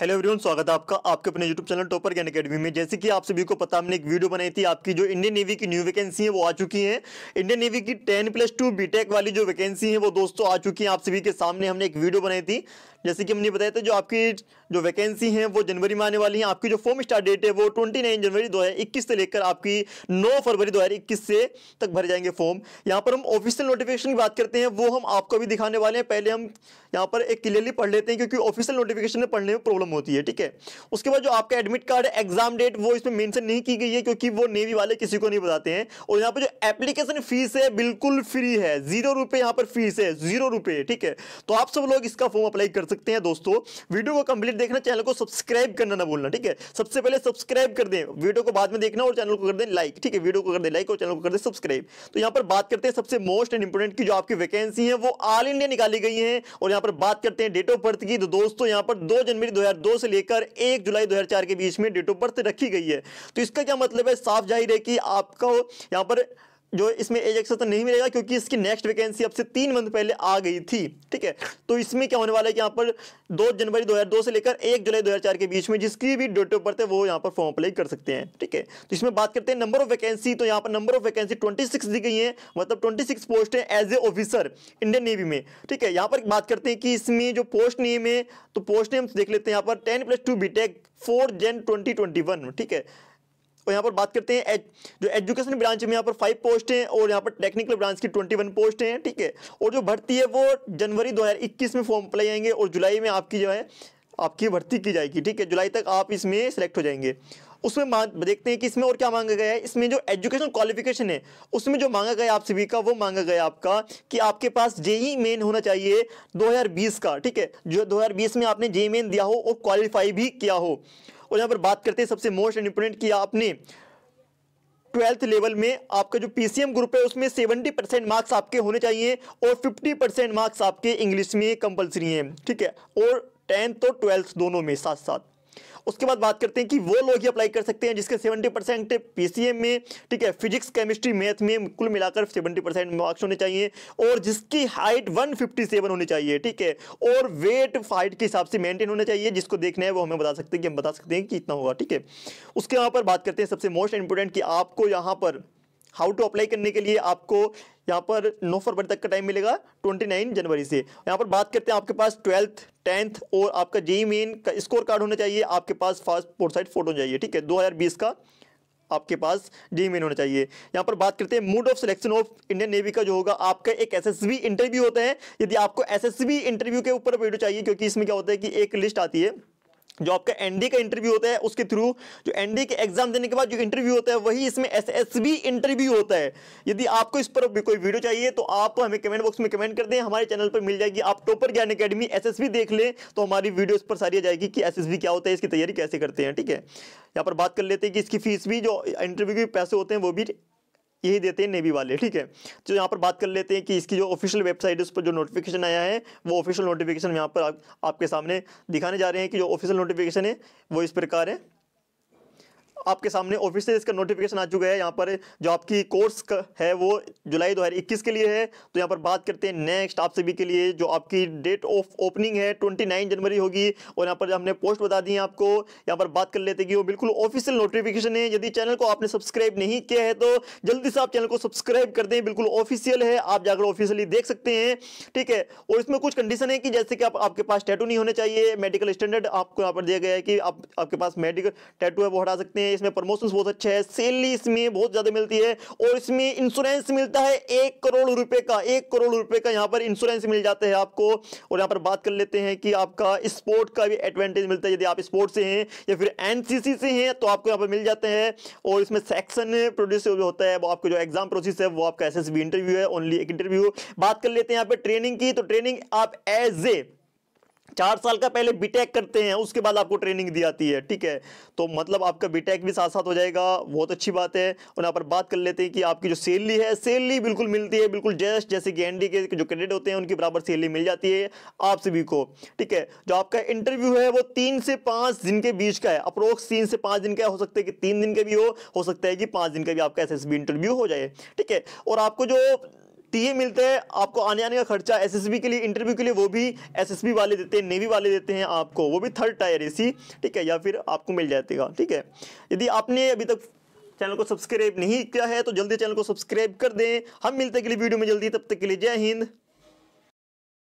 hello everyone स्वागत है आपका आपके अपने YouTube channel topper gain academy में जैसे कि आप सभी को पता हमने एक वीडियो बनाई थी आपकी जो इंडियन नेवी की न्यू वैकेंसी है वो आ चुकी है इंडियन नेवी की टेन प्लस टू बीटेक वाली जो वैकेंसी है वो दोस्तों आ चुकी है आप सभी के सामने हमने एक वीडियो बनाई थी जैसे कि हमने बताया था जो आपकी जो वैकेंसी है वो जनवरी में आने वाली है आपकी जो फॉर्म स्टार्ट डेट है वो ट्वेंटी नाइन जनवरी दो हज़ार इक्कीस से लेकर आपकी नौ फरवरी दो हज़ार इक्कीस से तक भरे जाएंगे फॉर्म यहाँ पर हम ऑफिशियल नोटिफिकेशन की बात करते हैं वो हम आपको भी दिखाने वाले हैं पहले हम यहाँ पर एक क्लियरली पढ़ लेते हैं क्योंकि ऑफिशियल नोटिफिकेशन में पढ़ने में प्रॉब्लम होती है ठीक है उसके बाद जो आपका एडमिट कार्ड एग्जाम डेट वो इसमें मैंशन नहीं की गई है क्योंकि वो नेवी वाले किसी को नहीं बताते हैं और यहाँ पर जो एप्लीकेशन फीस है बिल्कुल फ्री है जीरो रुपये यहाँ पर फीस है जीरो रुपये ठीक है तो आप सब लोग इसका फॉर्म अप्लाई कर सकते हैं दोस्तों वीडियो को कंप्लीट देखना चैनल को सब्सक्राइब करना ना भूलना ठीक है सबसे पहले सब्सक्राइब कर दें वीडियो को बाद में देखना और चैनल को कर दें लाइक ठीक है वीडियो को कर दें लाइक और चैनल को कर दें सब्सक्राइब तो यहाँ पर बात करते हैं सबसे मोस्ट एंड इंपोर्टेंट की जो आपकी वैकेंसी है वो ऑल इंडिया निकाली गई है और यहाँ पर बात करते हैं डेट ऑफ बर्थ की तो दोस्तों यहाँ पर दो जनवरी दो से लेकर एक जुलाई दो के बीच में डेट ऑफ बर्थ रखी गई है तो इसका क्या मतलब है साफ जाहिर है कि आपका यहाँ पर जो इसमें एज एक्सेप्शन तो नहीं मिलेगा क्योंकि इसकी नेक्स्ट वैकेंसी अब से तीन मंथ पहले आ गई थी ठीक है तो इसमें क्या होने वाला है कि यहाँ पर दो जनवरी 2002 से लेकर एक जुलाई 2004 के बीच में जिसकी भी डेट ऑफ बर्थ है वो यहाँ पर फॉर्म अप्लाई कर सकते हैं ठीक है तो इसमें बात करते हैं नंबर ऑफ वैकेंसी तो यहाँ पर नंबर ऑफ वैकेंसी ट्वेंटी दी गई है मतलब ट्वेंटी पोस्ट है as a officer Indian Navy में ठीक है यहाँ पर बात करते हैं कि इसमें जो पोस्ट नेम है तो पोस्ट नेम देख लेते हैं यहाँ पर ten plus two B Tech for Jan twenty twenty one ठीक है और यहाँ पर बात करते हैं एज, जो एजुकेशन ब्रांच में यहाँ पर फाइव पोस्ट हैं और यहाँ पर टेक्निकल ब्रांच की ट्वेंटी वन पोस्ट हैं ठीक है और जो भर्ती है वो जनवरी 2021 में फॉर्म अप्लाई आएंगे और जुलाई में आपकी जो है आपकी भर्ती की जाएगी ठीक है जुलाई तक आप इसमें सेलेक्ट हो जाएंगे उसमें देखते हैं कि इसमें और क्या मांगा गया है इसमें जो एजुकेशन क्वालिफिकेशन है उसमें जो मांगा गया आप सभी का वो मांगा गया आपका कि आपके पास जेई मेन होना चाहिए 2020 का ठीक है जो 2020 में आपने जेई मेन दिया हो और क्वालिफाई भी किया हो और यहाँ पर बात करते हैं सबसे मोस्ट इंपोर्टेंट की आपने ट्वेल्थ लेवल में आपका जो पीसीएम ग्रुप है उसमें सेवेंटी परसेंट मार्क्स आपके होने चाहिए और फिफ्टी परसेंट मार्क्स आपके इंग्लिश में कंपलसरी हैं ठीक है और टेंथ और ट्वेल्थ दोनों में साथ साथ उसके बाद बात करते हैं कि वो लोग ही अप्लाई कर सकते हैं जिसके 70 परसेंट पी में ठीक है फिजिक्स केमिस्ट्री मैथ में कुल मिलाकर 70 परसेंट मार्क्स होने चाहिए और जिसकी हाइट वन होनी चाहिए ठीक है और वेट हाइट के हिसाब से मेंटेन होना चाहिए जिसको देखना है वो हमें बता सकते हैं कि हम बता सकते हैं कि इतना होगा ठीक है उसके यहाँ पर बात करते हैं सबसे मोस्ट इंपोर्टेंट कि आपको यहाँ पर हाउ टू अप्लाई करने के लिए आपको यहाँ पर नौ फरवरी तक का टाइम मिलेगा ट्वेंटी नाइन जनवरी से यहाँ पर बात करते हैं आपके पास ट्वेल्थ टेंथ और आपका जेई मेन e e का स्कोर कार्ड होना चाहिए आपके पास फास्ट पोर्ट साइड फोटो चाहिए ठीक है दो का आपके पास जेई मेन e होना चाहिए यहाँ पर बात करते हैं mode of selection of Indian navy का जो होगा आपका एक बी इंटरव्यू होता है यदि आपको बी इंटरव्यू के ऊपर वीडियो चाहिए क्योंकि इसमें क्या होता है कि एक लिस्ट आती है जो आपका एनडी का इंटरव्यू होता है उसके थ्रू जो एनडी के एग्जाम देने के बाद जो इंटरव्यू होता है वही इसमें एसएसबी इंटरव्यू होता है यदि आपको इस पर कोई वीडियो चाहिए तो आप हमें कमेंट बॉक्स में कमेंट कर दें हमारे चैनल पर मिल जाएगी आप टोपर ज्ञान अकेडमी एसएसबी देख लें तो हमारी वीडियो इस पर सारी आ जाएगी कि एस क्या होता है इसकी तैयारी कैसे करते हैं ठीक है यहाँ पर बात कर लेते हैं कि इसकी फीस भी जो इंटरव्यू के पैसे होते हैं वो भी यही देते हैं नेवी वाले ठीक है तो यहाँ पर बात कर लेते हैं कि इसकी जो ऑफिशियल वेबसाइट है उस पर जो नोटिफिकेशन आया है वो ऑफिशियल नोटिफिकेशन यहाँ पर आप, आपके सामने दिखाने जा रहे हैं कि जो ऑफिशियल नोटिफिकेशन है वो इस प्रकार है आपके सामने ऑफिशियल इसका नोटिफिकेशन आ चुका है यहाँ पर जो आपकी कोर्स है वो जुलाई 2021 के लिए है तो यहाँ पर बात करते हैं नेक्स्ट आप सभी के लिए जो आपकी डेट ऑफ ओपनिंग है 29 जनवरी होगी और यहाँ पर हमने पोस्ट बता दी है आपको यहाँ पर बात कर लेते कि वो बिल्कुल ऑफिशियल नोटिफिकेशन है यदि चैनल को आपने सब्सक्राइब नहीं किया है तो जल्दी से आप चैनल को सब्सक्राइब कर दें बिल्कुल ऑफिशियल है आप जाकर ऑफिशियली देख सकते हैं ठीक है और इसमें कुछ कंडीशन है कि जैसे कि आपके पास टैटू नहीं होने चाहिए मेडिकल स्टैंडर्ड आपको यहाँ पर दिया गया है कि आप, आपके पास मेडिकल टैटू है वो हटा सकते हैं इसमें प्रमोशन बहुत अच्छे है सैलरी इसमें बहुत ज्यादा मिलती है और इसमें इंश्योरेंस मिलता है एक करोड़ रुपए का एक करोड़ रुपए का यहाँ पर इंश्योरेंस मिल जाते हैं आपको और यहाँ पर बात कर लेते हैं कि आपका स्पोर्ट का भी एडवांटेज मिलता है यदि आप स्पोर्ट से हैं या फिर एनसीसी से हैं तो आपको यहाँ पर मिल जाते हैं और इसमें सेक्शन प्रोड्यूस जो होता है वो आपका जो एग्जाम प्रोसेस है वो आपका एस इंटरव्यू है ओनली एक इंटरव्यू बात कर लेते हैं यहाँ पर ट्रेनिंग की तो ट्रेनिंग आप एज ए चार साल का पहले बीटेक करते हैं उसके बाद आपको ट्रेनिंग दी जाती है ठीक है तो मतलब आपका बीटेक भी साथ साथ हो जाएगा बहुत अच्छी बात है और यहाँ पर बात कर लेते हैं कि आपकी जो सैलरी है सैलरी बिल्कुल मिलती है बिल्कुल जस्ट जैसे कि एनडी के जो कैंडिडेट होते हैं उनकी बराबर सैलरी मिल जाती है आप सभी को ठीक है जो आपका इंटरव्यू है वो तीन से पाँच दिन के बीच का है अप्रोक्स तीन से पाँच दिन का हो सकता है कि तीन दिन का भी हो हो सकता है कि पाँच दिन का भी आपका एस इंटरव्यू हो जाए ठीक है और आपको जो तो ये मिलते हैं आपको आने आने का खर्चा एसएसबी के लिए इंटरव्यू के लिए वो भी एसएसबी वाले देते हैं नेवी वाले देते हैं आपको वो भी थर्ड टायर एसी ठीक है या फिर आपको मिल जाएगा ठीक है यदि आपने अभी तक चैनल को सब्सक्राइब नहीं किया है तो जल्दी चैनल को सब्सक्राइब कर दें हम मिलते के लिए वीडियो में जल्दी तब तक के लिए जय हिंद